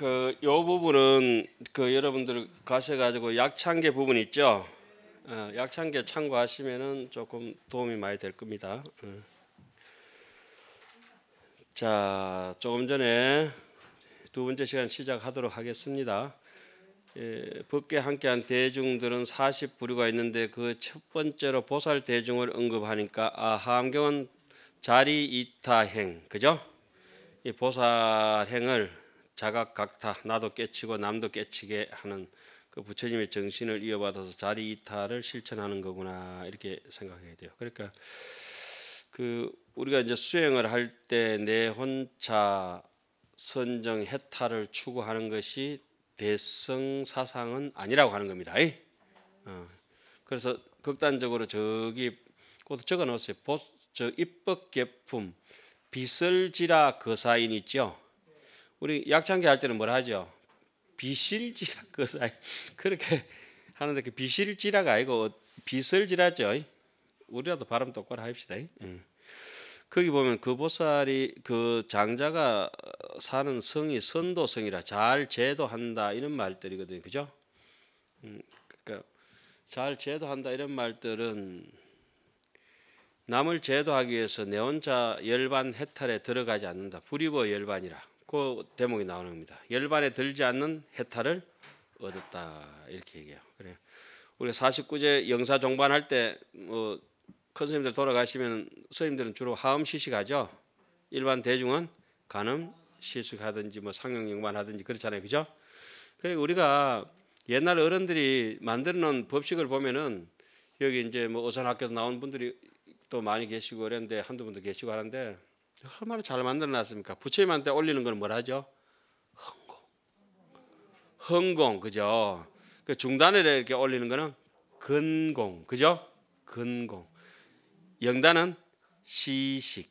그 요 부분은 그 여러분들 가셔가지고 약창계 부분 있죠. 어, 약창계 참고하시면은 조금 도움이 많이 될 겁니다. 어. 자, 조금 전에 두 번째 시간 시작하도록 하겠습니다. 예, 법계 함께한 대중들은 40부류가 있는데 그 첫 번째로 보살 대중을 언급하니까 아, 함경은 자리 이타행 그죠? 이 보살행을 자각각타 나도 깨치고 남도 깨치게 하는 그 부처님의 정신을 이어받아서 자리 이탈을 실천하는 거구나 이렇게 생각해야 돼요. 그러니까 그 우리가 이제 수행을 할 때 내 혼자 선정 해탈을 추구하는 것이 대성 사상은 아니라고 하는 겁니다. 어. 그래서 극단적으로 저기 그 적어놓으세요. 저 입법 개품 비설지라 거사인 있죠. 우리 약창기 할 때는 뭐라 하죠? 비실지라 그것이 그렇게 하는데 그 비실지라가 아니고 어, 비설지라죠. 우리라도 발음 똑바로 합시다. 거기 보면 그 보살이 그 장자가 사는 성이 선도성이라 잘 제도한다 이런 말들이거든요. 그죠? 그러니까 잘 제도한다 이런 말들은 남을 제도하기 위해서 내 혼자 열반 해탈에 들어가지 않는다. 부리고 열반이라. 그 대목이 나오는 겁니다. 열반에 들지 않는 해탈을 얻었다 이렇게 얘기해요. 그래 우리가 49제 영사 종반할 때뭐 큰스님들 돌아가시면 스님들은 주로 하음 시식하죠. 일반 대중은 간음 시식하든지 뭐 상영영만 하든지 그렇잖아요, 그죠? 그리고 우리가 옛날 어른들이 만들어놓은 법식을 보면은 여기 이제 뭐 어선학교도 나온 분들이 또 많이 계시고 그랬는데 한두 분도 계시고 하는데 얼마나 잘 만들어놨습니까? 부처님한테 올리는 건 뭐라죠? 헌공. 헌공, 그죠? 그 중단에 이렇게 올리는 거는 근공, 그죠? 근공. 영단은 시식,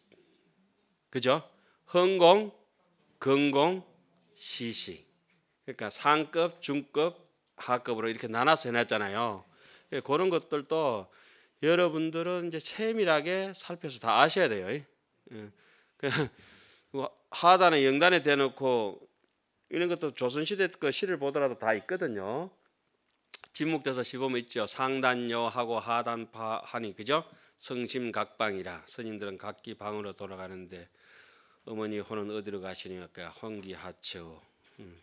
그죠? 헌공, 근공, 시식. 그러니까 상급, 중급, 하급으로 이렇게 나눠서 해놨잖아요. 예, 그런 것들도 여러분들은 이제 세밀하게 살펴서 다 아셔야 돼요. 예. 그 하단에 영단에 대놓고 이런 것도 조선시대 그 시를 보더라도 다 있거든요. 진묵대서 1 5 있죠. 상단여하고 하단파하니 그죠? 성심각방이라 스님들은 각기 방으로 돌아가는데 어머니 혼은 어디로 가시니까 그러니까 황기하체오. 음.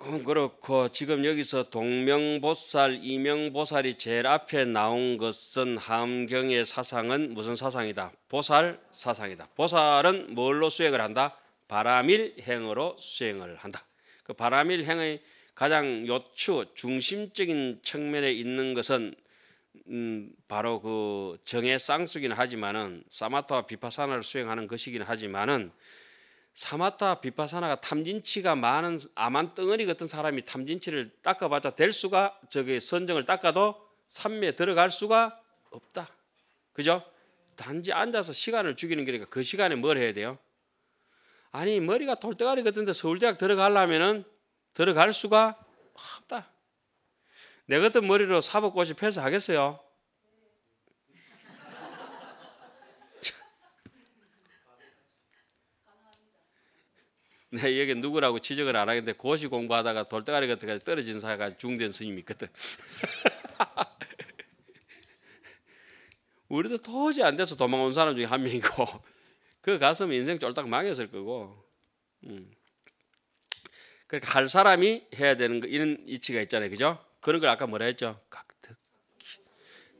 그, 그렇고 지금 여기서 동명보살, 이명보살이 제일 앞에 나온 것은 함경의 사상은 무슨 사상이다? 보살 사상이다. 보살은 뭘로 수행을 한다? 바람일행으로 수행을 한다. 그 바람일행의 가장 요추 중심적인 측면에 있는 것은 음, 바로 그 정의 쌍수긴 하지만은 사마타와 비파산을 수행하는 것이긴 하지만은 사마타 비파사나가 탐진치가 많은 암한 덩어리 같은 사람이 탐진치를 닦아봤자 될 수가 저기 선정을 닦아도 산매에 들어갈 수가 없다. 그죠? 단지 앉아서 시간을 죽이는 거니까 그 시간에 뭘 해야 돼요? 아니 머리가 돌대가리 같은데 서울대학 들어가려면은 들어갈 수가 없다. 내 같은 머리로 사법고시 패스하겠어요? 네, 여기 누구라고 지적을 안 하겠는데 고시 공부하다가 돌대가리 같은까 떨어진 사가 중된 스님이 있거든. 우리도 도저히 안 돼서 도망온 사람 중에 한 명이고 그 가슴 인생 쫄딱 망했을 거고. 음. 그러니까 할 사람이 해야 되는 거 이런 이치가 있잖아요, 그죠? 그런 걸 아까 뭐라 했죠? 각득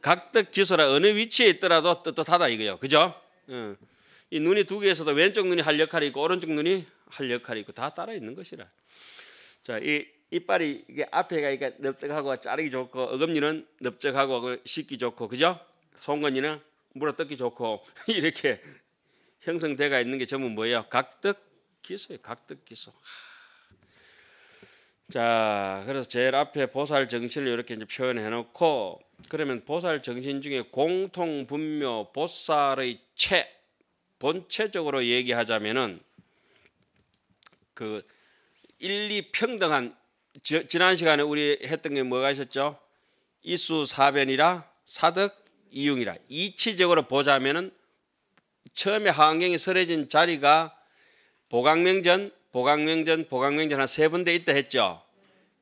각득 기소라 어느 위치에 있더라도 떳떳하다 이거요, 그죠? 음. 이 눈이 두 개에서도 왼쪽 눈이 할 역할이 있고 오른쪽 눈이 할 역할이 있고 다 따라 있는 것이라. 자, 이 이빨이 이게 앞에가 이게 넓적하고 자르기 좋고 어금니는 넓적하고 그 씻기 좋고 그죠? 송건이는 물어 뜯기 좋고 이렇게 형성돼가 있는 게 전부 뭐예요? 각득 기소예요. 각득 기소. 자, 그래서 제일 앞에 보살 정신을 이렇게 이제 표현해 놓고 그러면 보살 정신 중에 공통 분묘 보살의 체 본체적으로 얘기하자면은 그 일리 평등한 지, 지난 시간에 우리 했던 게 뭐가 있었죠? 이수 사변이라 사득 이용이라 이치적으로 보자면은 처음에 하안경이 설해진 자리가 보강명전, 보강명전, 보강명전 한세 군데 있다 했죠.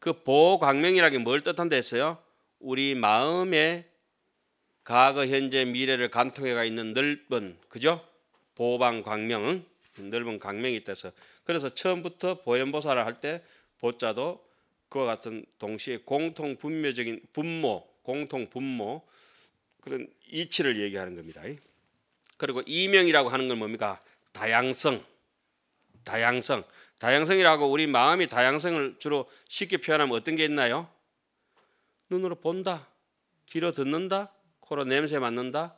그 보광명이라는 뭘 뜻한다 했어요? 우리 마음에 과거, 현재, 미래를 간통해가 있는 넓은 그죠? 보방광명은 넓은 강명이 있다서 그래서 처음부터 보현보사를 할때 보자도 그와 같은 동시에 공통 분묘적인 분모 공통 분모 그런 이치를 얘기하는 겁니다. 그리고 이명이라고 하는 건 뭡니까 다양성 다양성 다양성이라고 우리 마음이 다양성을 주로 쉽게 표현하면 어떤 게 있나요? 눈으로 본다, 귀로 듣는다, 코로 냄새 맡는다,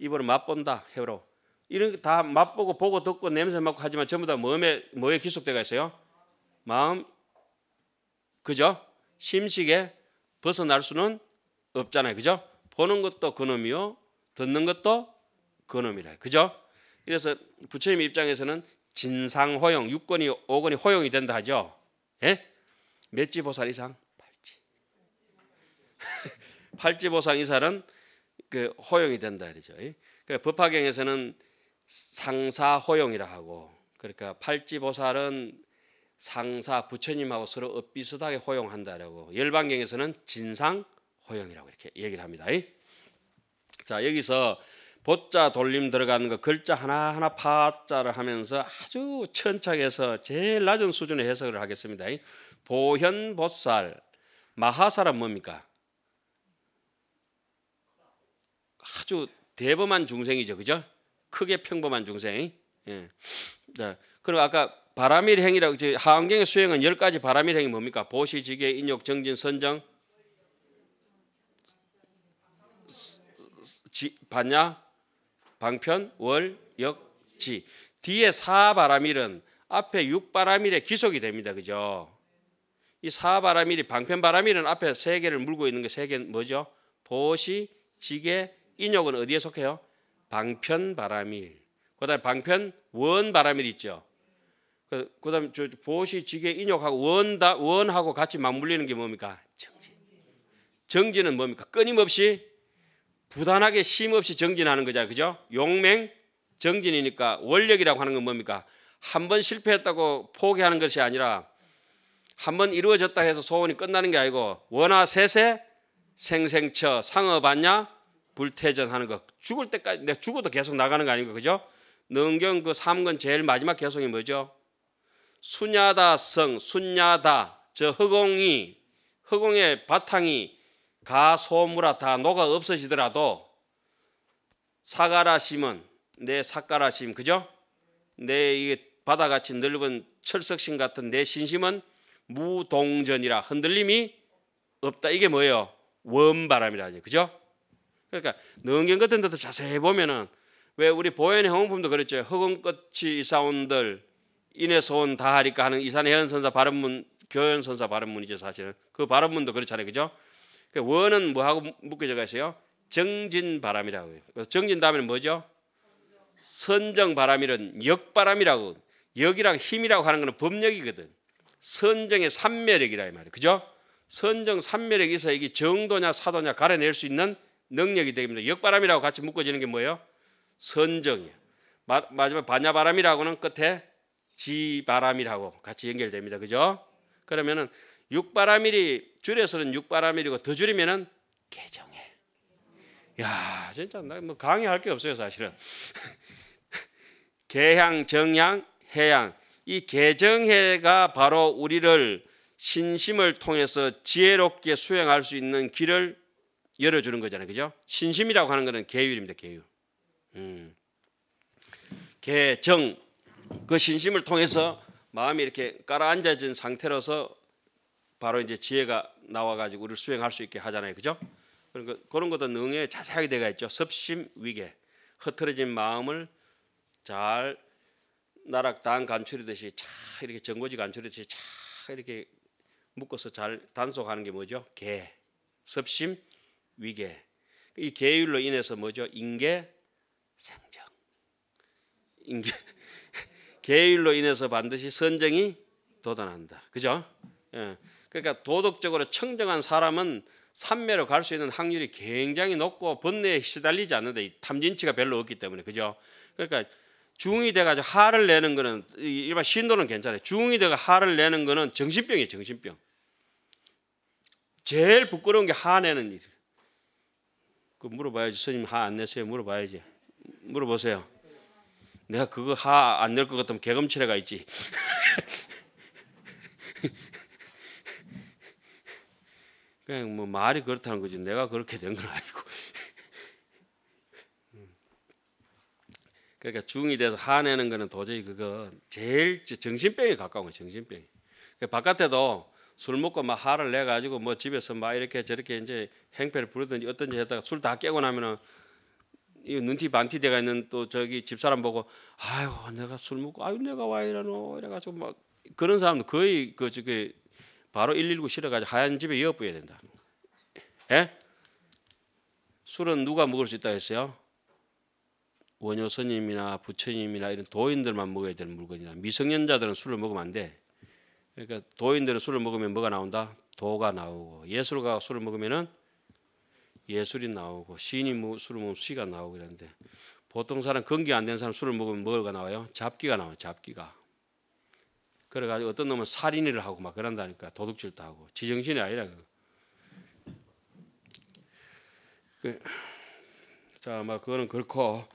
입으로 맛본다, 혀로 이런 거 다 맛보고 보고 듣고 냄새 맡고 하지만 전부 다 몸에 뭐에 기속돼가 있어요? 마음 그죠? 심식에 벗어날 수는 없잖아요. 그죠? 보는 것도 그놈이요. 듣는 것도 그놈이라. 그죠? 그래서 부처님 입장에서는 진상 허용, 육권이 오권이 허용이 된다 하죠. 예? 몇지 보살 이상? 팔지. 팔지 보상 이상은 그 허용이 된다 이러죠. 예? 그러니까 법화경에서는 상사 호용이라 하고 그러니까 팔찌보살은 상사 부처님하고 서로 엇비슷하게 호용한다라고 열반경에서는 진상 호용이라고 이렇게 얘기를 합니다. 자 여기서 보자 돌림 들어가는 거 글자 하나하나 파자를 하면서 아주 천착해서 제일 낮은 수준의 해석을 하겠습니다. 보현보살 마하사란 뭡니까? 아주 대범한 중생이죠. 그죠? 크게 평범한 중생. 예. 네. 그리 아까 바람일 행위라고 하안경의 수행은 열 가지 바람일 행위 뭡니까? 보시, 지계, 인욕, 정진, 선정, 지, 반야, 방편, 월, 역, 지. 뒤에 사바람일은 앞에 육바람일에 기속이 됩니다. 그죠? 이 사바람일이 방편바람일은 앞에 세 개를 물고 있는 게세개 뭐죠? 보시, 지계, 인욕은 어디에 속해요? 방편 바람일. 그다음 방편 원 바람일 있죠. 그, 다음저 보시 지게 인욕하고 원다 원하고 같이 맞물리는 게 뭡니까? 정지. 정지는 뭡니까? 끊임없이 부단하게 심없이 정진하는 거잖아요. 그죠? 용맹 정진이니까 원력이라고 하는 건 뭡니까? 한 번 실패했다고 포기하는 것이 아니라 한 번 이루어졌다 해서 소원이 끝나는 게 아니고 원화 세세 생생처 상어 봤냐 불태전하는거 죽을 때까지 내가 죽어도 계속 나가는 거아닌니 그죠? 능경 그 3권 제일 마지막 개성이 뭐죠? 수냐다성 순야다 저 허공이 허공의 바탕이 가소무라 다 녹아 없어지더라도 사가라심은 내 사가라심 그죠? 내이 바다같이 넓은 철석심 같은 내 신심은 무동전이라 흔들림이 없다. 이게 뭐예요? 원바람이라니. 그죠? 그러니까 능경 같은 데도 자세히 보면은 왜 우리 보현의 허품도 그랬죠. 허공끝이 이사온들 인해서온 다하리까 하는 이산해연 선사 발음문 교현 선사 발음문이죠 사실은 그 발음문도 그렇잖아요 그죠? 그 원은 뭐하고 묶여져가 세요 정진 바람이라고 해요. 정진 다음에는 뭐죠? 선정 바람이란 역바람이라고 역이랑 힘이라고 하는 거는 법력이거든. 선정의 삼매력이라 이 말이에요. 그죠? 선정 삼매력에서 이게 정도냐 사도냐 가려낼 수 있는 능력이 되겠니다 역바람이라고 같이 묶어지는 게 뭐예요? 선정이에요. 마, 마지막 반야바람이라고는 끝에 지바람이라고 같이 연결됩니다. 그죠? 그러면은 육바람일이 줄여서는 육바람일이고 더 줄이면은 개정해. 야, 진짜 나 뭐 강의할 게 없어요, 사실은. 개향, 정향, 해양. 이 개정해가 바로 우리를 신심을 통해서 지혜롭게 수행할 수 있는 길을 열어주는 거잖아요. 그죠? 신심이라고 하는 거는 계율입니다. 계율. 음. 개정 그 신심을 통해서 마음이 이렇게 깔아앉아진 상태로서 바로 이제 지혜가 나와가지고 우리를 수행할 수 있게 하잖아요, 그죠? 그러니 그런 것도 능에 자세하게 되가 있죠. 섭심 위계 흐트러진 마음을 잘 나락 단 간추리듯이 차 이렇게 전고지 간추리듯이 차 이렇게 묶어서 잘 단속하는 게 뭐죠? 개 섭심 위계 이 계율로 인해서 뭐죠? 인계 생정. 인계 계율로 인해서 반드시 선정이 도단한다. 그죠? 예. 그러니까 도덕적으로 청정한 사람은 삼매로 갈 수 있는 확률이 굉장히 높고 번뇌에 시달리지 않는데 탐진치가 별로 없기 때문에 그죠? 그러니까 중이 돼가지고 화를 내는 거는 일반 신도는 괜찮아요. 중이 돼가 화를 내는 거는 정신병이에요. 정신병. 제일 부끄러운 게 화내는 일이에요. 그 물어봐야지 스님 하안 내세요 물어봐야지 물어보세요. 내가 그거 하안낼것 같으면 개검치레가 있지. 그냥 뭐 말이 그렇다는 거지 내가 그렇게 된 건 아니고. 음. 그러니까 중이 돼서 하내는 거는 도저히 그거 제일 정신병에 가까운 거예요. 정신병. 그러니까 바깥에도 술 먹고 막 화를 내 가지고 뭐 집에서 막 이렇게 저렇게 이제 행패를 부르든지 어떤지 했다가 술 다 깨고 나면은 이 눈티 반티 돼가 있는 또 저기 집사람 보고 아유 내가 술 먹고 아유 내가 와 이러노 이래 가지고 막 그런 사람도 거의 그 저기 바로 119 실어 가지고 하얀 집에 이어뿌야 된다. 예? 술은 누가 먹을 수 있다 했어요? 원효 스님이나 부처님이나 이런 도인들만 먹어야 되는 물건이라 미성년자들은 술을 먹으면 안 돼. 그러니까 도인들이 술을 먹으면 뭐가 나온다? 도가 나오고 예술가가 술을 먹으면은 예술이 나오고 시인이 뭐 술을 먹으면 시가 나오고 그런데 보통 사람 건기 안 된 사람 술을 먹으면 뭐가 나와요? 잡기가 나와요. 잡기가. 그래가지고 어떤 놈은 살인을 하고 막 그런다니까 도둑질도 하고 지정신이 아니라 그. 그 자, 아마 그거는 그렇고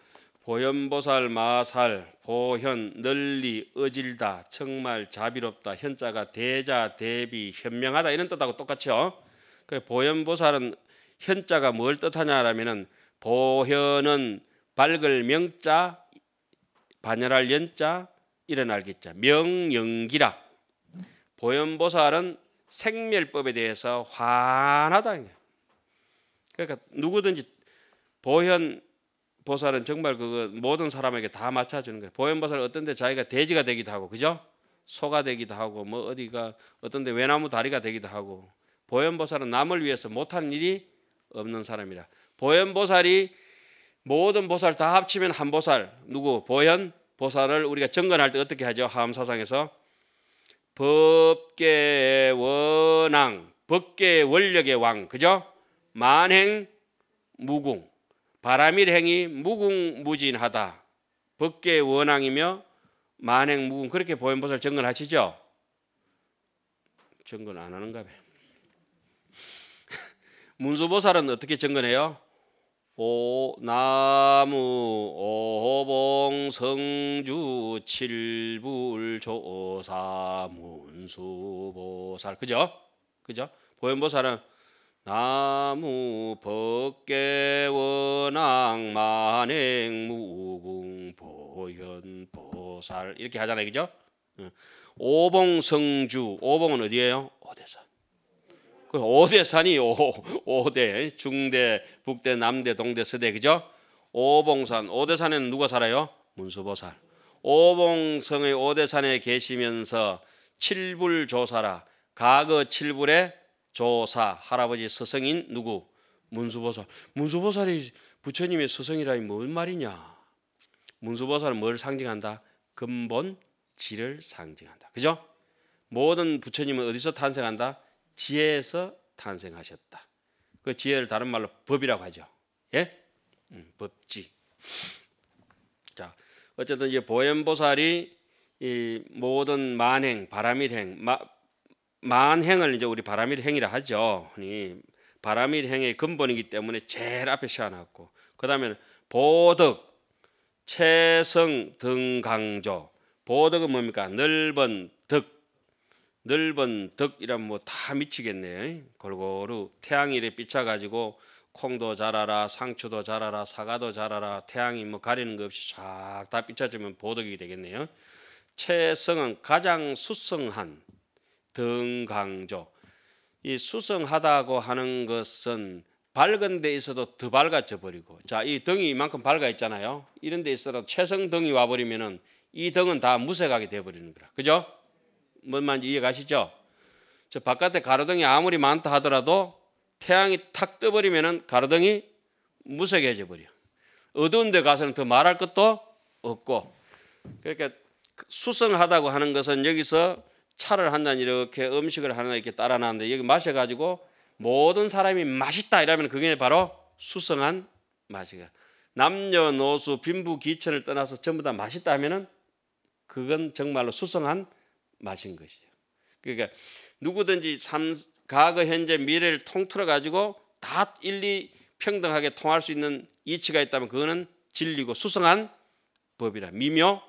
보현보살 마살 보현 널리 어질다 정말 자비롭다 현자가 대자 대비 현명하다 이런 뜻하고 똑같죠. 그 보현보살은 현자가 뭘 뜻하냐라면은 보현은 밝을 명자 반열할 연자 일어날 기자 명영기라 보현보살은 생멸법에 대해서 환하다 그러니까 누구든지 보현 보살은 정말 그 모든 사람에게 다 맞춰주는 거예요. 보현 보살 어떤데 자기가 돼지가 되기도 하고 그죠? 소가 되기도 하고 뭐 어디가 어떤데 외나무 다리가 되기도 하고 보현 보살은 남을 위해서 못한 일이 없는 사람이라 보현 보살이 모든 보살 다 합치면 한 보살 누구 보현 보살을 우리가 정건할 때 어떻게 하죠? 하암사상에서 법계 의 원왕 법계 의 원력의 왕 그죠? 만행 무궁 바람일행이 무궁무진하다. 법계의 원앙이며 만행무궁 그렇게 보현보살 정근하시죠? 정근 안 하는가 봐요. 문수보살은 어떻게 정근해요? 오 나무 오봉 성주 칠불 조사 문수보살 그죠? 그죠? 보현보살은 나무 법계원앙 만행 무궁 보현 보살 이렇게 하잖아요 그죠? 오봉성주 오봉은 어디예요? 오대산 그 오대산이 오, 오대 중대 북대 남대 동대 서대 그죠? 오봉산 오대산에는 누가 살아요? 문수보살 오봉성의 오대산에 계시면서 칠불 조사라 가거 칠불에 조사 할아버지 스승인 누구 문수보살 문수보살이 부처님의 스승이라니 뭔 말이냐 문수보살은 뭘 상징한다 근본 지를 상징한다 그죠 모든 부처님은 어디서 탄생한다 지혜에서 탄생하셨다 그 지혜를 다른 말로 법이라고 하죠 예 음, 법지 자 어쨌든 이제 보현보살이 이 모든 만행 바람일행 만행을 이제 우리 바람일 행이라 하죠. 이 바람일 행의 근본이기 때문에 제일 앞에 시안놨고 그다음에 보덕, 채성 등강조. 보덕은 뭡니까? 넓은 덕. 넓은 덕이란 뭐다 미치겠네. 골고루 태양일에 삐쳐 가지고 콩도 자라라, 상추도 자라라, 사과도 자라라, 태양이 뭐 가리는 것 없이 쫙다 삐쳐지면 보덕이 되겠네요. 채성은 가장 수성한 등강조. 이 수성하다고 하는 것은 밝은 데 있어도 더 밝아져 버리고 자 이 등이 이만큼 밝아 있잖아요 이런 데 있어도 최성 등이 와버리면이 등은 다 무색하게 돼 버리는 거라 그죠 뭔 말인지 이해 가시죠 저 바깥에 가로등이 아무리 많다 하더라도 태양이 탁떠버리면 가로등이 무색해져 버려 어두운 데 가서는 더 말할 것도 없고 그러니까 수성하다고 하는 것은 여기서 차를 한 잔 이렇게 음식을 하나 이렇게 따라놨는데 여기 마셔가지고 모든 사람이 맛있다 이러면 그게 바로 수성한 맛이가 남녀노소 빈부귀천을 떠나서 전부 다 맛있다 하면은 그건 정말로 수성한 맛인 것이에요. 그러니까 누구든지 삼, 과거 현재 미래를 통틀어 가지고 다 일리 평등하게 통할 수 있는 이치가 있다면 그거는 진리고 수성한 법이라 미묘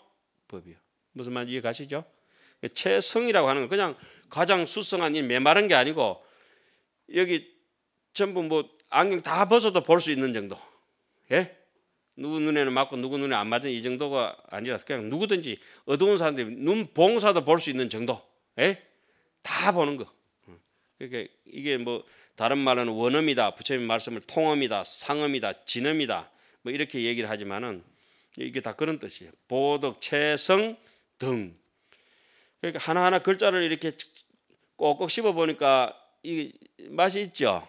법이요. 무슨 말인지 이해 가시죠? 채성이라고 그 하는 건 그냥 가장 수성한 이 메마른 게 아니고 여기 전부 뭐 안경 다 벗어도 볼 수 있는 정도. 예? 누구 눈에는 맞고 누구 눈에 안 맞은 이 정도가 아니라 그냥 누구든지 어두운 사람들이 눈 봉사도 볼 수 있는 정도. 예? 다 보는 거. 그러니까 이게 뭐 다른 말은 원음이다. 부처님 말씀을 통음이다. 상음이다. 진음이다. 뭐 이렇게 얘기를 하지만은 이게 다 그런 뜻이에요. 보덕, 채성 등 그러니까 하나하나 글자를 이렇게 꼭꼭 씹어 보니까 이 맛이 있죠.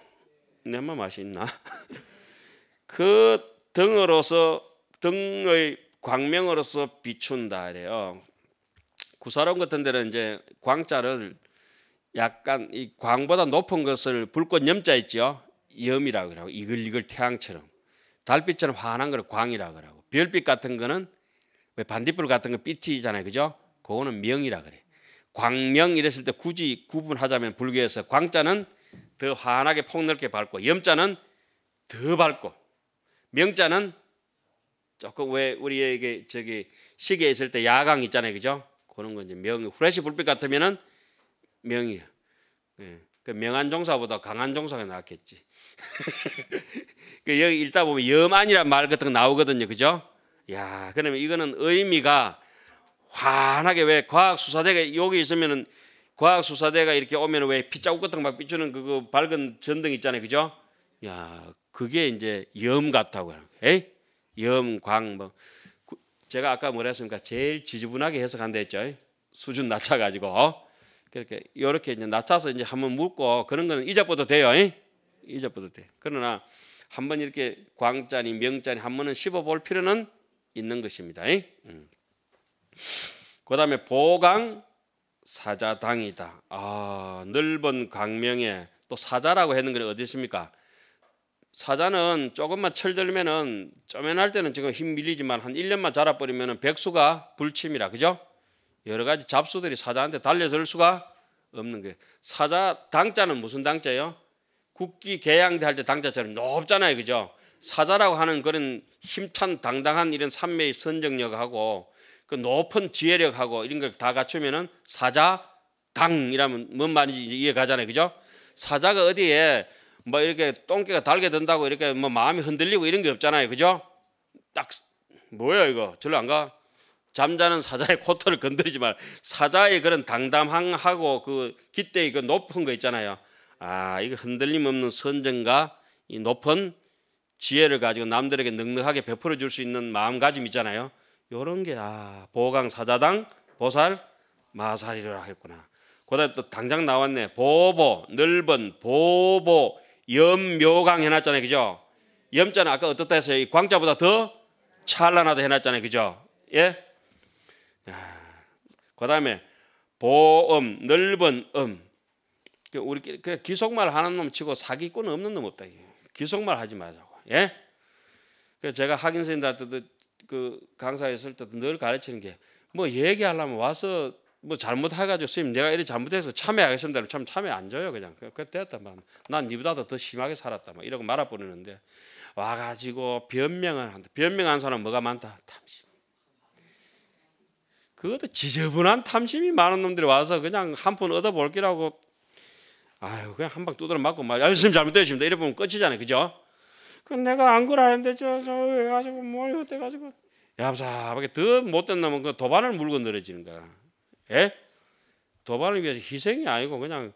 내맛 맛이 있나? 그 등으로서 등의 광명으로서 비춘다 이래요. 구사람 같은 데는 이제 광자를 약간 이 광보다 높은 것을 불꽃 염자 있죠 염이라고 그러고 이글이글 태양처럼 달빛처럼 환한 걸 광이라고 그러고 별빛 같은 거는 왜 반딧불 같은 거 빛이잖아요. 그죠? 그거는 명이라 그래. 광명 이랬을 때 굳이 구분하자면 불교에서 광자는 더 환하게 폭넓게 밝고 염자는 더 밝고 명자는 조금 왜 우리에게 저기 시계 있을 때 야광 있잖아요, 그죠? 그런 건 이제 명이 후레시 불빛 같으면은 명이요. 예. 그 명한 종사보다 강한 종사가 낫겠지. 그 여기 읽다 보면 염안이란 말 같은 거 나오거든요, 그죠? 야, 그러면 이거는 의미가 환하게 왜 과학수사대가 여기 있으면은 과학수사대가 이렇게 오면 은왜피자국 같은 거막 비추는 그거 밝은 전등 있잖아요. 그죠? 야, 그게 이제 염 같다고 하는 거예요. 염, 광, 뭐. 제가 아까 뭐라 했습니까? 제일 지저분하게 해석한다 했죠. 수준 낮춰가지고. 그렇게, 요렇게 이제 낮춰서 이제 한번 묻고 그런 거는 이자보도 돼요. 이자보도 돼. 그러나 한번 이렇게 광자니 명자니 한 번은 씹어볼 필요는 있는 것입니다. 음. 그 다음에 보강 사자당이다. 아 넓은 강명에 또 사자라고 했는 게 어디 있습니까? 사자는 조금만 철들면은 쪼맨할 때는 지금 힘 밀리지만 한 1년만 자라버리면은 백수가 불침이라 그죠? 여러 가지 잡수들이 사자한테 달려들 수가 없는 게 사자 당자는 무슨 당자예요? 국기 개양대 할 때 당자처럼 높잖아요. 그죠? 사자라고 하는 그런 힘찬 당당한 이런 산매의 선정력하고 그 높은 지혜력하고 이런 걸 다 갖추면은 사자 강이라면 뭔 말인지 이해 가잖아요. 그죠? 사자가 어디에 뭐 이렇게 똥개가 달게 된다고 이렇게 뭐 마음이 흔들리고 이런 게 없잖아요. 그죠? 딱 뭐야 이거? 절로 안 가. 잠자는 사자의 코털을 건드리지 말. 사자의 그런 당당하고 함그 기대의 그 높은 거 있잖아요. 아, 이거 흔들림 없는 선정과 이 높은 지혜를 가지고 남들에게 능넉하게 베풀어 줄 수 있는 마음가짐 있잖아요. 요런 게 아 보강 사자당 보살 마살이라 했구나. 그다음 에또 당장 나왔네. 보보 넓은 보보 염묘강 해놨잖아요, 그죠? 염자는 아까 어떻다 했어요? 이 광자보다 더 찬란하다 해놨잖아요, 그죠? 예. 아, 그다음에 보음 넓은 음. 그 우리 그냥 기속말 하는 놈 치고 사기꾼 없는 놈 없다. 기속말 하지 말자고. 예. 그 제가 학인 선생님들한테도 그 강사였을 때도 늘 가르치는 게 뭐 얘기하려면 와서 뭐 잘못해가지고 선생님 내가 이래 잘못해서 참여하겠습니다. 참 참여 안 줘요 그냥 그, 그때였다 막난 뭐. 니보다도 더 심하게 살았다 뭐 이러고 말아버리는데 와가지고 변명을 한다. 변명한 사람 뭐가 많다 탐심. 그것도 지저분한 탐심이 많은 놈들이 와서 그냥 한푼 얻어볼 기라고 아유 그냥 한방 두드려 맞고 말. 열심히 잘못되십니다. 이래 보면 끝이잖아요 그죠? 그 내가 안 그러는데 저저 왜가지고뭘 어때 가지고 얌삽하게 더 못된 놈은 그 도반을 물고 늘어지는 거야. 예? 도반을 위해서 희생이 아니고 그냥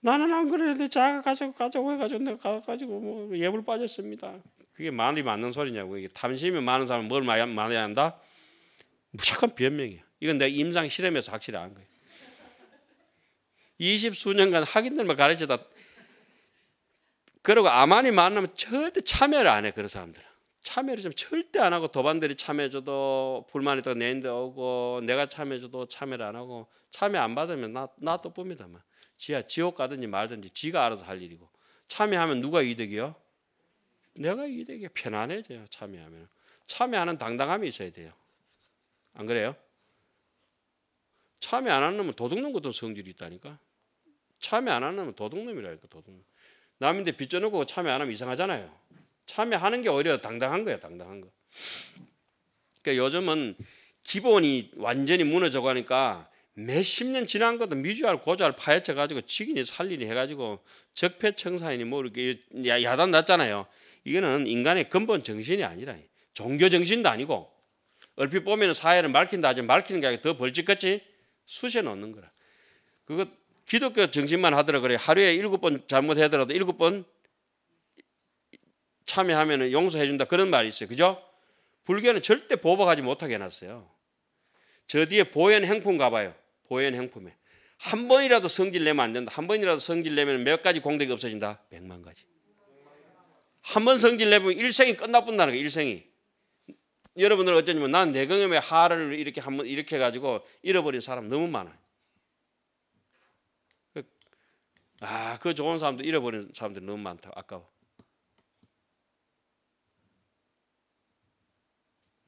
나는 안 그러는데 자가 가지고 가지고 해가지고 내가 가지고 뭐 예불 빠졌습니다. 그게 말이 맞는 소리냐고 이게 탐심이 많은 사람은 뭘 말해야 한다? 무조건 변명이야. 이건 내가 임상 실험에서 확실히 안 거야. 20 수년간 학인들만 가르치다 그리고 아만이 만나면 절대 참여를 안 해. 그런 사람들은. 참여를 좀 절대 안 하고 도반들이 참여해줘도 불만이다가 내인데 오고 내가 참여해줘도 참여를 안 하고 참여 안 받으면 나, 나또 봅니다만. 지하 지옥 가든지 말든지 지가 알아서 할 일이고 참여하면 누가 이득이요? 내가 이득이 편안해져요. 참여하면. 참여하는 당당함이 있어야 돼요. 안 그래요? 참여 안 하는 놈은 도둑놈 같은 성질이 있다니까. 참여 안 하는 놈은 도둑놈이라니까 도둑놈. 남인데 빚 져놓고 참여 안 하면 이상하잖아요. 참여하는 게 오히려 당당한 거예요. 당당한 거. 그러니까 요즘은 기본이 완전히 무너져 가니까 몇십 년 지난 것도 미주알 고주알 파헤쳐 가지고 직인이 살리니 해가지고 적폐청산이니 뭐 이렇게 야단 났잖아요. 이거는 인간의 근본 정신이 아니라 종교 정신도 아니고 얼핏 보면 사회를 밝힌다 하지만 밝히는 게 아니라 더 벌집같이 수세 놓는 거라. 그것 기독교 정신만 하더라 그래. 하루에 일곱 번 잘못하더라도 일곱 번 참여하면 용서해 준다 그런 말이 있어요. 그죠? 불교는 절대 보복하지 못하게 해놨어요. 저 뒤에 보현 행품 가봐요. 보현 행품에. 한 번이라도 성질 내면 안 된다. 한 번이라도 성질 내면 몇 가지 공덕이 없어진다? 백만 가지. 한 번 성질 내면 일생이 끝나뿐다는 거예요. 일생이. 여러분들 어쩌냐면 난 내경험의 하를 이렇게 한번 이렇게 해가지고 잃어버린 사람 너무 많아요. 아, 그 좋은 사람들 잃어버린 사람들이 너무 많다. 아까워.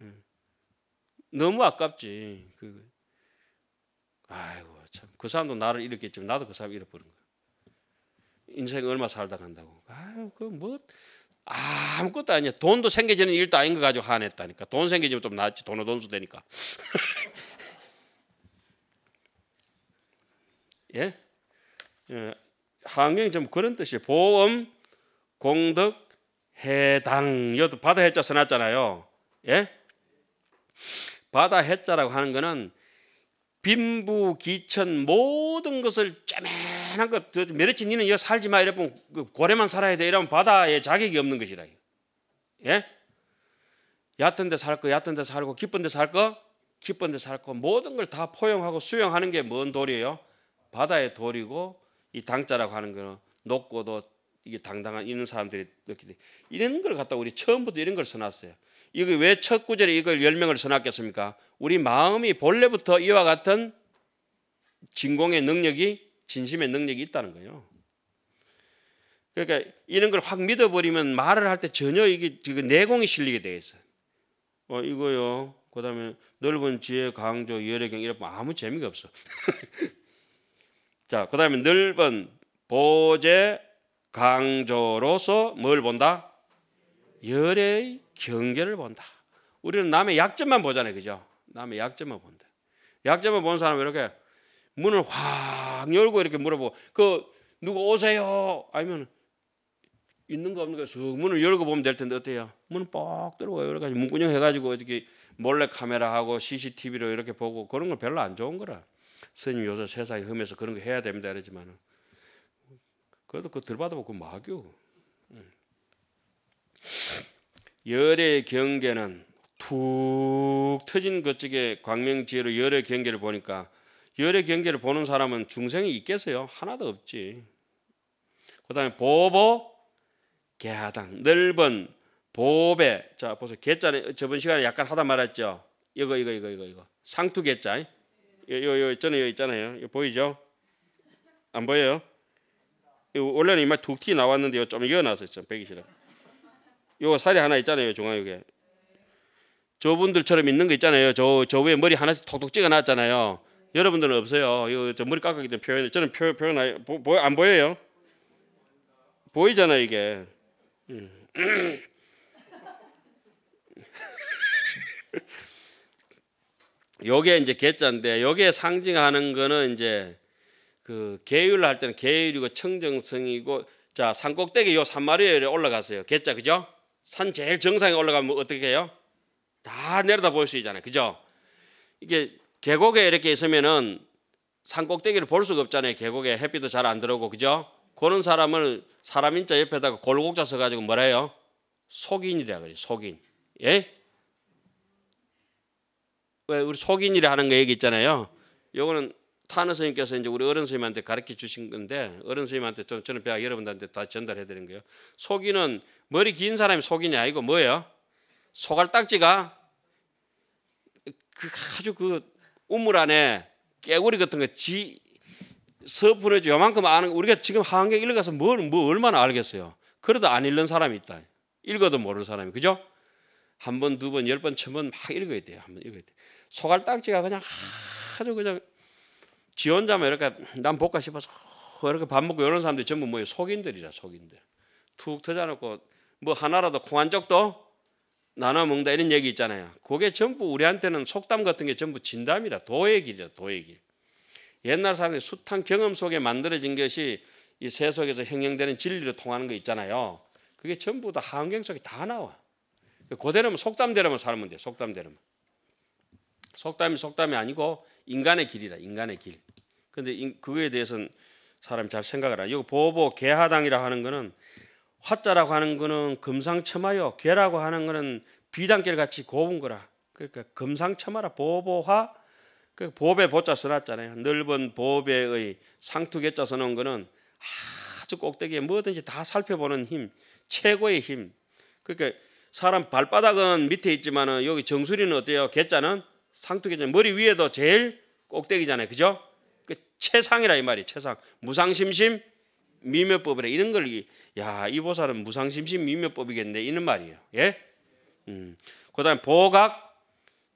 음. 너무 아깝지. 그 아이고 참 그 사람도 나를 잃었겠지만 나도 그 사람 잃어버린 거야. 인생 얼마 살다 간다고. 아유 그뭐 아무것도 아니야. 돈도 생겨지는 일도 아닌 거 가지고 화냈다니까. 돈 생겨지면 좀 낫지. 돈은 돈수 되니까. 예? 예. 한경이 좀 그런 뜻이 보험, 공덕, 해당. 여도 바다 해자 써놨잖아요. 예? 바다 해자라고 하는 거는 빈부, 기천 모든 것을 쪼매한 것 메르치 니는 여 살지 마 이러면 그 고래만 살아야 돼 이러면 바다에 자격이 없는 것이라 예? 얕은 데 살 거 얕은 데 살고 기쁜 데 살거 기쁜 데 살 거 모든 걸 다 포용하고 수용하는 게뭔도리예요 바다의 도리고 이 당자라고 하는 거는 높고도 이게 당당한 있는 사람들이 넣기 때 이런 걸 갖다 우리 처음부터 이런 걸 써놨어요. 이게 왜첫 구절에 이걸 열 명을 써놨겠습니까? 우리 마음이 본래부터 이와 같은 진공의 능력이 진심의 능력이 있다는 거예요. 그러니까 이런 걸 확 믿어버리면 말을 할 때 전혀 이게 내공이 실리게 돼있어어 이거요. 그다음에 넓은 지혜 강조 열애경 이런 아무 재미가 없어. 자, 그 다음에 넓은 보제 강조로서 뭘 본다? 열의 경계를 본다. 우리는 남의 약점만 보잖아요. 그죠? 남의 약점만 본다. 약점을 보 사람은 이렇게 문을 확 열고 이렇게 물어보고 그 누구 오세요? 아니면 있는 거 없는 거쓱 문을 열고 보면 될 텐데 어때요? 문은 뻑 들어가요. 여러 가지 문구녕 해가지고 이렇게 몰래 카메라 하고 CCTV로 이렇게 보고 그런 건 별로 안 좋은 거라. 스님 요새 세상이 험해서 그런 거 해야 됩니다. 이러지만 그래도 그 들받아보고 마교. 뭐 음. 열의 경계는 툭 터진 그쪽에 광명지혜로 열의 경계를 보니까 열의 경계를 보는 사람은 중생이 있겠어요? 하나도 없지. 그 다음에 보보 개하당 넓은 보배 자 보세요 개자는 저번 시간에 약간 하다 말았죠. 이거 이거 이거 이거 이거 상투 개자 요, 요, 잖아요 있잖아요. 요 보이죠? 안 보여요? 요 원래는 이마 두티 나왔는데 요좀 이어나서 있죠. 백이시랑. 요 살이 하나 있잖아요. 중앙 여기. 저분들처럼 있는 거 있잖아요. 저, 저 위에 머리 하나씩 톡톡 찍어 놨잖아요. 여러분들은 없어요. 이거 저 머리 깎았기 때문에 표현, 을 저는 표, 표현, 안, 보, 보, 안 보여요? 보이잖아요, 이게. 음. 요게 이제 개자인데 요게 상징하는 거는 이제 그 계율을 할 때는 계율이고 청정성이고 자, 산 꼭대기 요산마루에올라갔어요 개자 그죠? 산 제일 정상에 올라가면 어떻게 해요? 다 내려다 볼 수 있잖아요. 그죠? 이게 계곡에 이렇게 있으면은 산 꼭대기를 볼 수가 없잖아요. 계곡에 햇빛도 잘 안 들어오고 그죠? 그런 사람을 사람 인자 옆에다가 골곡자 서가지고뭐라해요 속인이라 그래. 속인. 예? 왜 우리 속인이라 하는 거 얘기 있잖아요. 요거는 타는 선생님께서 이제 우리 어른 선생님한테 가르쳐 주신 건데 어른 선생님한테 저는, 저는 배가 여러분들한테 다 전달해 드린 거예요. 속이는 머리 긴 사람이 속이냐 아니고 뭐예요? 소갈딱지가 그 아주 그 우물 안에 깨구리 같은 거 지 서분해지 요만큼 아는 우리가 지금 한경 읽어서 뭘, 뭐 얼마나 알겠어요. 그래도 안 읽는 사람이 있다. 읽어도 모를 사람이 그죠? 한 번, 두 번, 열 번, 천 번 막 읽어야 돼요. 한번 읽어야 돼. 소갈딱지가 그냥 아주 그냥 지 혼자만 이렇게 난 볼까 싶어서 이렇게 밥 먹고 이런 사람들이 전부 뭐예요? 속인들이라 속인들. 툭 터져놓고 뭐 하나라도 콩한 쪽도 나눠 먹는다 이런 얘기 있잖아요. 그게 전부 우리한테는 속담 같은 게 전부 진담이라 도의 길이라 도의 길. 옛날 사람의 숱한 경험 속에 만들어진 것이 이 세속에서 형용되는 진리로 통하는 거 있잖아요. 그게 전부 다 환경 속에 다 나와. 그대로면 속담대로만 살면 돼. 속담대로만. 속담이 속담이 아니고 인간의 길이다. 인간의 길. 근데 그거에 대해서는 사람이 잘 생각을 안 해요. 보보 개하당이라 하는 거는 화자라고 하는 거는 금상첨화요. 개라고 하는 거는 비단길 같이 고운 거라. 그러니까 금상첨화라 보보화 그 보배 보자 써놨잖아요. 넓은 보배의 상투개자 써놓은 거는 아주 꼭대기에 뭐든지 다 살펴보는 힘, 최고의 힘. 그러니까 사람 발바닥은 밑에 있지만은 여기 정수리는 어때요? 개자는 상투개자 머리 위에도 제일 꼭대기잖아요. 그죠? 그 최상이라 이 말이 최상. 무상심심 미묘법이라 이런 걸 야, 이 보살은 무상심심 미묘법이겠네. 이런 말이에요. 예? 음. 그다음에 보각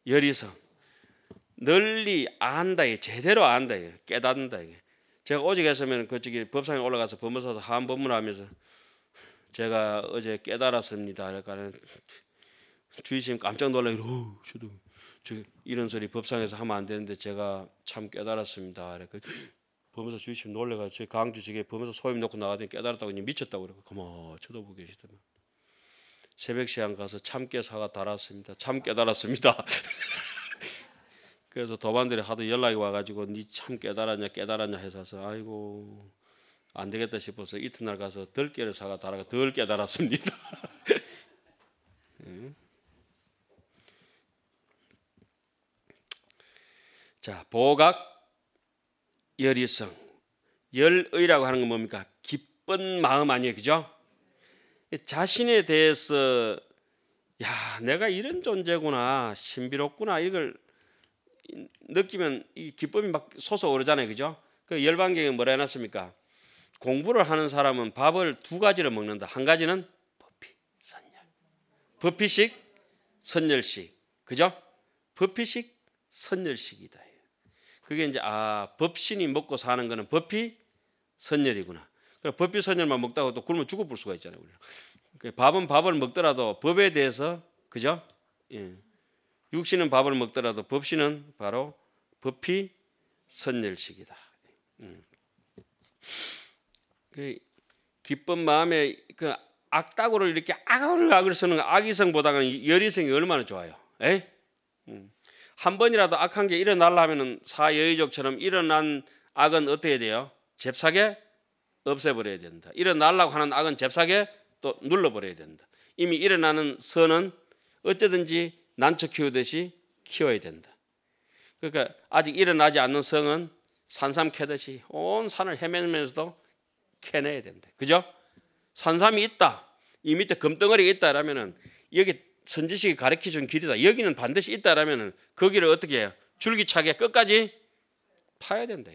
열이서 널리 안다. 예. 제대로 안다. 예. 깨닫는다. 예. 제가 오직 했으면 그쪽에 법상에 올라가서 법무사도 한 법문하면서 제가 어제 깨달았습니다. 그러니까는 주의심 깜짝 놀라기로 어, 저도 저 이런 소리 법상에서 하면 안 되는데 제가 참 깨달았습니다. 그러니 범에서 주의심 놀래가 저희 강주 지게 범에서 소임 놓고 나가더니 깨달았다고 이제 미쳤다고 그러고 그만 쳐다보고 계시더만 새벽 시간 가서 참깨 사가 달았습니다. 참 깨달았습니다. 그래서 도반들이 하도 연락이 와가지고 니 참 깨달았냐 깨달았냐 해서 아이고 안 되겠다 싶어서 이튿날 가서 들깨를 사가 달아가 덜 깨달았습니다. 자, 보각 열의성 열의라고 하는 건 뭡니까? 기쁜 마음 아니에요, 그죠? 자신에 대해서 야, 내가 이런 존재구나, 신비롭구나 이걸 느끼면 이 기쁨이 막 솟아오르잖아요, 그죠? 그 열반경에 뭐라 해놨습니까? 공부를 하는 사람은 밥을 두 가지를 먹는다. 한 가지는 버피, 선열. 버피식, 선열식. 그죠? 버피식, 선열식이다. 그게 이제 아 법신이 먹고 사는 거는 버피 선열이구나. 그래 버피 선열만 먹다가 또 굶어 죽어볼 수가 있잖아요. 우리 그 밥은 밥을 먹더라도 법에 대해서 그죠? 예. 육신은 밥을 먹더라도 법신은 바로 법피 선열식이다. 음. 그 기쁜 마음에 그 악다구를 이렇게 악을 악을 쓰는 악이성보다는 열의성이 얼마나 좋아요. 에? 음. 한 번이라도 악한 게 일어날라 하면은 사여의족처럼 일어난 악은 어떻게 돼요? 잽싸게 없애버려야 된다. 일어날라고 하는 악은 잽싸게 또 눌러버려야 된다. 이미 일어나는 선은 어쨌든지 난처 키우듯이 키워야 된다. 그러니까 아직 일어나지 않는 성은 산삼 캐듯이 온 산을 헤매면서도 캐내야 된다. 그죠? 산삼이 있다. 이 밑에 금덩어리가 있다라면은 여기 선지식이 가르쳐 준 길이다. 여기는 반드시 있다라면은 거기를 그 어떻게 해요? 줄기차게 끝까지 파야 된다.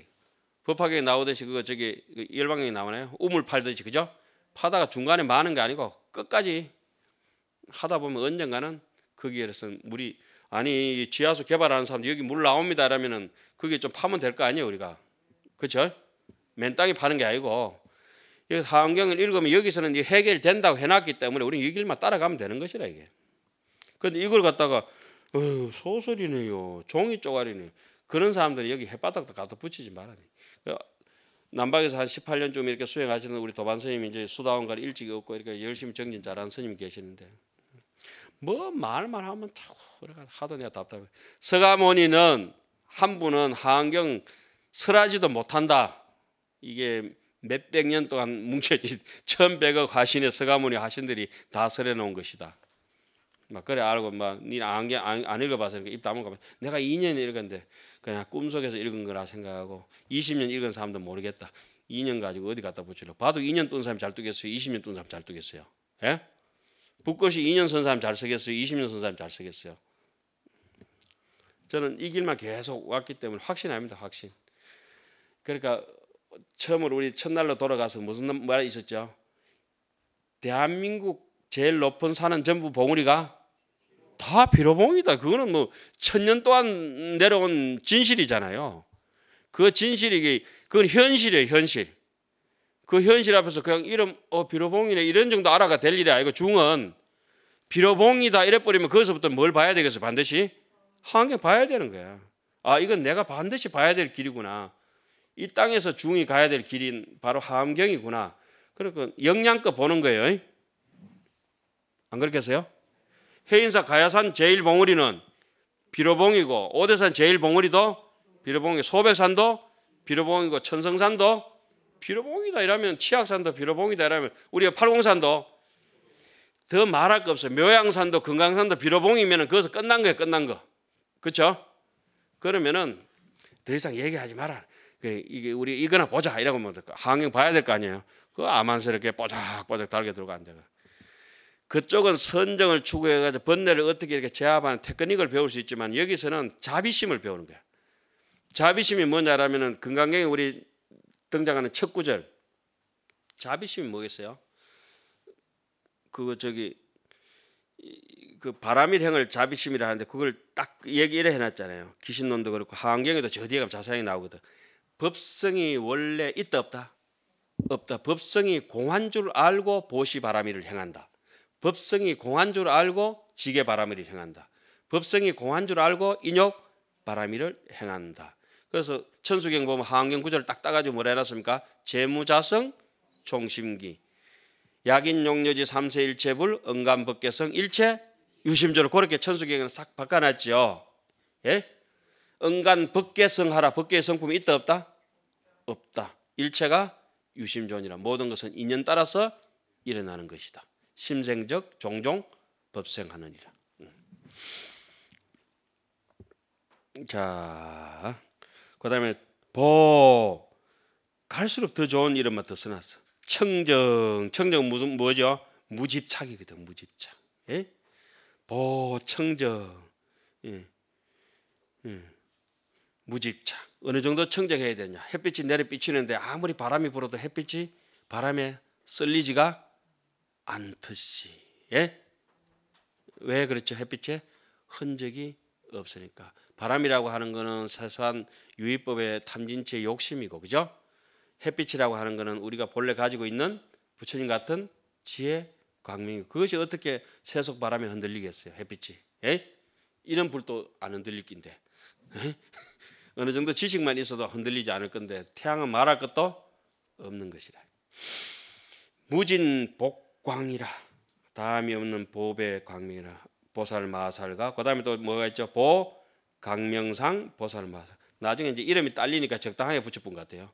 법학에 나오듯이 그거 저기 그 열방에 나오나요? 우물 팔듯이 그죠? 파다가 중간에 마는 게 아니고 끝까지 하다 보면 언젠가는 거기에서 그 물이 아니 지하수 개발하는 사람들 여기 물 나옵니다라면은 그게 좀 파면 될 거 아니에요 우리가 그죠? 맨 땅에 파는 게 아니고 사안경을 읽으면 여기서는 해결된다고 해놨기 때문에 우리는 이 길만 따라가면 되는 것이라 이게. 그런데 이걸 갖다가 어, 소설이네요. 종이 쪼가리네요. 그런 사람들은 여기 햇바닥도 갖다 붙이지 말아야 돼. 그 남방에서 한 18년쯤 이렇게 수행하시는 우리 도반 스님이 이제 수다원가 일찍 얻고 이렇게 열심히 정진 잘하는 스님 계시는데 뭐 말만 하면 자꾸 하던 애가 답답해. 서가모니는 한 분은 하안경 설하지도 못한다. 이게 몇백 년 동안 뭉쳐진 천백억 화신의 서가모니 화신들이 다 설해 놓은 것이다. 막 그래 알고 막니안안 안, 읽어봤으니까 입 다물고 봐. 내가 2년 읽었는데 그냥 꿈속에서 읽은 거라 생각하고 20년 읽은 사람도 모르겠다. 2년 가지고 어디 갖다 붙이려. 봐도 2년 뜬 사람 잘 뜨겠어요. 20년 뜬 사람 잘 뜨겠어요. 예? 붓것이 2년 선 사람 잘 쓰겠어요. 20년 선 사람 잘 쓰겠어요. 저는 이 길만 계속 왔기 때문에 확신합니다. 확신. 그러니까 처음으로 우리 첫날로 돌아가서 무슨 말이 있었죠? 대한민국 제일 높은 산은 전부 봉우리가 다 비로봉이다. 그거는 뭐 천 년 동안 내려온 진실이잖아요. 그 진실이 그건 현실이에요, 현실. 그 현실 앞에서 그냥 이름 어 비로봉이네 이런 정도 알아가 될 일이 아니고 중은 비로봉이다 이래 버리면 거기서부터 뭘 봐야 되겠어 반드시 환경 봐야 되는 거야. 아 이건 내가 반드시 봐야 될 길이구나. 이 땅에서 중이 가야 될 길인 바로 하암경이구나. 그러니 영양껏 보는 거예요. 안 그렇겠어요? 해인사 가야산 제일 봉우리는 비로봉이고 오대산 제일 봉우리도 비로봉이 소백산도 비로봉이고 천성산도 비로봉이다 이러면 치악산도 비로봉이다 이러면 우리 팔공산도 더 말할 거 없어요. 묘양산도 금강산도 비로봉이면 거기서 끝난 거예요. 끝난 거. 그렇죠? 그러면은 더 이상 얘기하지 마라. 그 이게 우리 이거나 보자 이러고 뭐 그 항행 봐야 될 거 아니에요. 그 암만스럽게 뽀짝뽀짝 달게 들어간 데가. 그쪽은 선정을 추구해가지고 번뇌를 어떻게 이렇게 제압하는 테크닉을 배울 수 있지만 여기서는 자비심을 배우는 거야. 자비심이 뭐냐라면은 금강경에 우리 등장하는 첫 구절. 자비심이 뭐겠어요? 그거 저기 그 바람일행을 자비심이라 하는데 그걸 딱 얘기를 해놨잖아요. 기신론도 그렇고 하경에도저 뒤에 가면 자세히 나오거든. 법성이 원래 있다 없다? 없다. 법성이 공한 줄 알고 보시 바람이를 행한다. 법성이 공한 줄 알고 지게 바람이를 행한다. 법성이 공한 줄 알고 인욕 바람이를 행한다. 그래서 천수경 보면 하안경 구절을 딱 따가지고 뭐라 해놨습니까? 재무자성 종심기 약인 용료지 삼세 일체불 응감법계성 일체 유심조를 그렇게 천수경에는 싹 바꿔놨지요. 예? 응간 법계성하라. 법계의 성품이 있다 없다? 없다. 일체가 유심존이라 모든 것은 인연 따라서 일어나는 것이다. 심생적 종종 법생하느니라. 음. 자, 그 다음에 보 갈수록 더 좋은 이름만 더 써놨어. 청정, 청정 무슨 뭐죠? 무집착이거든, 무집착. 예? 보 청정. 예. 예. 무집착. 어느 정도 청정해야 되냐. 햇빛이 내려 비치는데 아무리 바람이 불어도 햇빛이 바람에 쓸리지가 않듯이. 예? 왜 그렇죠? 햇빛에 흔적이 없으니까. 바람이라고 하는 거는 사소한 유의법의 탐진치의 욕심이고 그죠? 햇빛이라고 하는 거는 우리가 본래 가지고 있는 부처님 같은 지혜 광명이 그것이 어떻게 세속 바람에 흔들리겠어요 햇빛이 예? 이런 불도 안 흔들릴 긴데 어느 정도 지식만 있어도 흔들리지 않을 건데 태양은 말할 것도 없는 것이라. 무진 복광이라 다음이 없는 보배 광명이라 보살 마살과 그다음에 또 뭐가 있죠? 보 강명상 보살 마살. 나중에 이제 이름이 딸리니까 적당하게 붙여본 것 같아요.